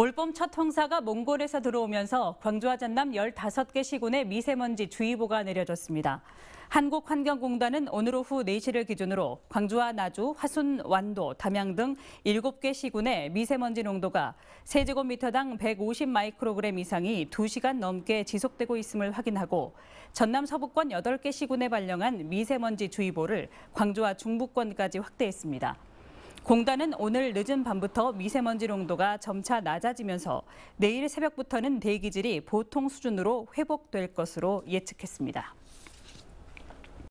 올봄 첫 황사가 몽골에서 들어오면서 광주와 전남 15개 시군에 미세먼지 주의보가 내려졌습니다. 한국환경공단은 오늘 오후 4시를 기준으로 광주와 나주, 화순, 완도, 담양 등 7개 시군의 미세먼지 농도가 세제곱미터당 150 마이크로그램 이상이 2시간 넘게 지속되고 있음을 확인하고 전남 서부권 8개 시군에 발령한 미세먼지 주의보를 광주와 중부권까지 확대했습니다. 공단은 오늘 늦은 밤부터 미세먼지 농도가 점차 낮아지면서 내일 새벽부터는 대기질이 보통 수준으로 회복될 것으로 예측했습니다.